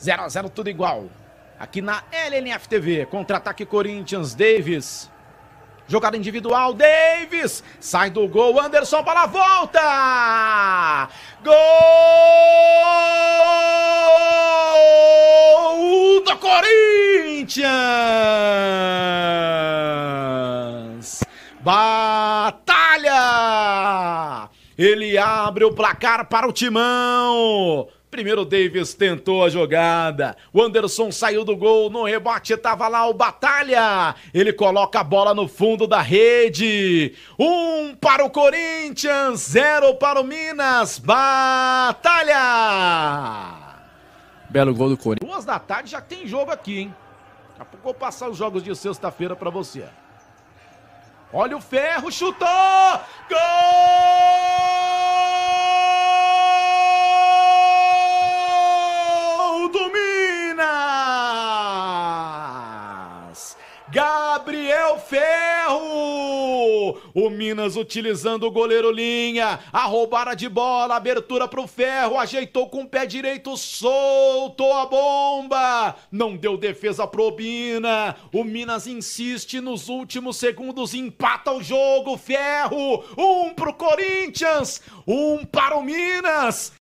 0 a 0 tudo igual. Aqui na LNF TV, contra-ataque Corinthians, Davis. Jogada individual, Davis. Sai do gol, Anderson para a volta. Gol do Corinthians. Batalha. Ele abre o placar para o timão. Primeiro o Davis tentou a jogada. O Anderson saiu do gol, no rebote estava lá o Batalha. Ele coloca a bola no fundo da rede. Um para o Corinthians, zero para o Minas. Batalha! Belo gol do Corinthians. Duas da tarde já tem jogo aqui, hein? Daqui a pouco vou passar os jogos de sexta-feira para você. Olha o ferro, chutou! Gol! Gabriel Ferro! O Minas utilizando o goleiro Linha, a roubada de bola, abertura pro Ferro, ajeitou com o pé direito, soltou a bomba, não deu defesa pro Bina. O Minas insiste nos últimos segundos, empata o jogo, Ferro! Um pro Corinthians, um para o Minas!